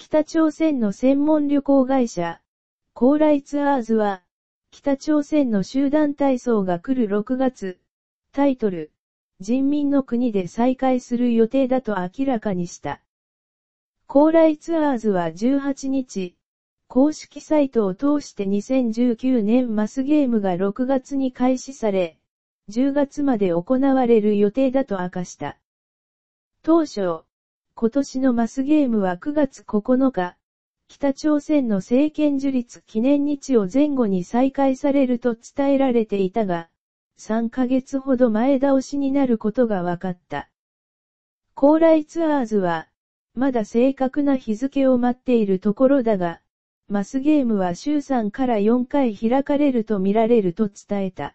北朝鮮の専門旅行会社、高麗ツアーズは、北朝鮮の集団体操が来る6月、タイトル、人民の国で再開する予定だと明らかにした。高麗ツアーズは18日、公式サイトを通して2019年マスゲームが6月に開始され、10月まで行われる予定だと明かした。当初、今年のマスゲームは9月9日、北朝鮮の政権樹立記念日を前後に再開されると伝えられていたが、3ヶ月ほど前倒しになることが分かった。高麗ツアーズは、まだ正確な日付を待っているところだが、マスゲームは週3から4回開かれると見られると伝えた。